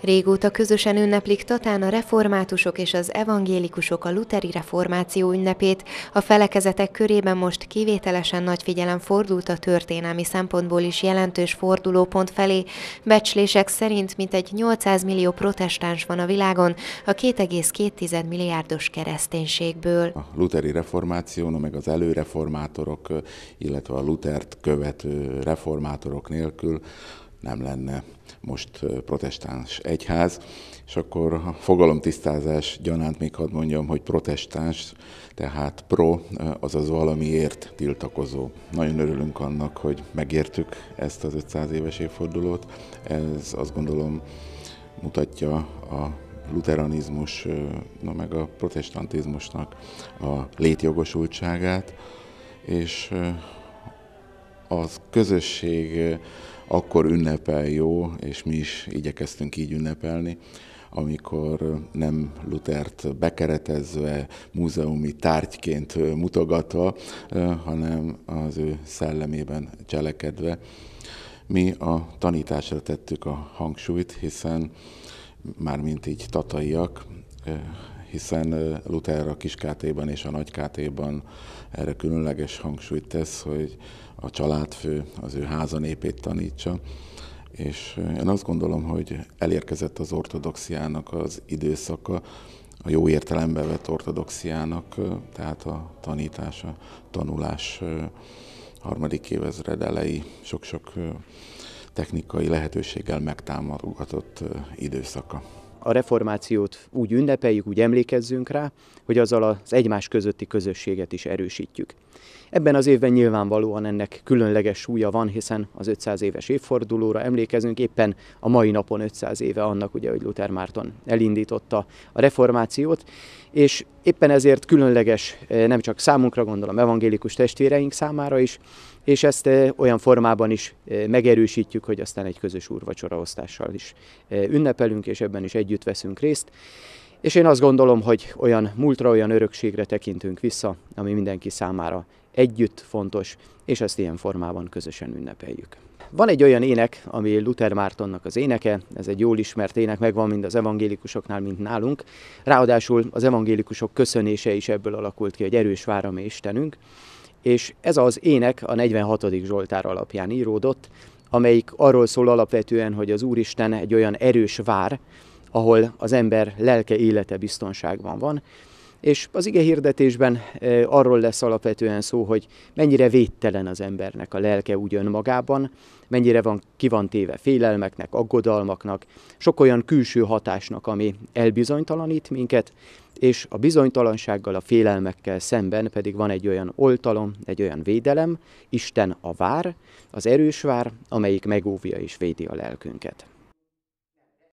Régóta közösen ünneplik Tatán a reformátusok és az evangélikusok a luteri reformáció ünnepét, a felekezetek körében most kivételesen nagy figyelem fordult a történelmi szempontból is jelentős fordulópont felé. Becslések szerint mintegy 800 millió protestáns van a világon, a 2,2 milliárdos kereszténységből. A luteri reformáció, no meg az előreformátorok, illetve a Lutert követő reformátorok nélkül nem lenne most protestáns egyház, és akkor a fogalomtisztázás gyanánt még hadd mondjam, hogy protestáns, tehát pro, azaz valamiért tiltakozó. Nagyon örülünk annak, hogy megértük ezt az 500 éves évfordulót. Ez azt gondolom mutatja a luteranizmus, na meg a protestantizmusnak a létjogosultságát, és az közösség eh, akkor ünnepel jó, és mi is igyekeztünk így ünnepelni, amikor eh, nem Lutert bekeretezve, múzeumi tárgyként eh, mutogatva, hanem az ő szellemében cselekedve. Mi a tanításra tettük a hangsúlyt, hiszen mármint így tataiak hiszen Luther a kis KT-ban és a nagy KT-ban erre különleges hangsúlyt tesz, hogy a családfő az ő háza népét tanítsa, és én azt gondolom, hogy elérkezett az ortodoxiának az időszaka, a jó értelembe vett ortodoxiának, tehát a tanítás, a tanulás harmadik évezred elejé sok-sok technikai lehetőséggel megtámogatott időszaka a reformációt úgy ünnepeljük, úgy emlékezzünk rá, hogy azzal az egymás közötti közösséget is erősítjük. Ebben az évben nyilvánvalóan ennek különleges súlya van, hiszen az 500 éves évfordulóra emlékezünk, éppen a mai napon 500 éve annak, ugye, hogy Luther Márton elindította a reformációt, és éppen ezért különleges eh, nem csak számunkra, gondolom evangélikus testvéreink számára is, és ezt olyan formában is megerősítjük, hogy aztán egy közös úrvacsoraosztással is ünnepelünk, és ebben is együtt veszünk részt. És én azt gondolom, hogy olyan múltra, olyan örökségre tekintünk vissza, ami mindenki számára együtt fontos, és ezt ilyen formában közösen ünnepeljük. Van egy olyan ének, ami Luther Mártonnak az éneke, ez egy jól ismert ének, megvan mind az evangélikusoknál, mint nálunk. Ráadásul az evangélikusok köszönése is ebből alakult ki, hogy erős váram Istenünk és ez az ének a 46. Zsoltár alapján íródott, amelyik arról szól alapvetően, hogy az Úristen egy olyan erős vár, ahol az ember lelke élete biztonságban van, és az ige hirdetésben e, arról lesz alapvetően szó, hogy mennyire védtelen az embernek a lelke úgy önmagában, mennyire van, ki van téve félelmeknek, aggodalmaknak, sok olyan külső hatásnak, ami elbizonytalanít minket, és a bizonytalansággal, a félelmekkel szemben pedig van egy olyan oltalom, egy olyan védelem, Isten a vár, az erős vár, amelyik megóvja és védi a lelkünket.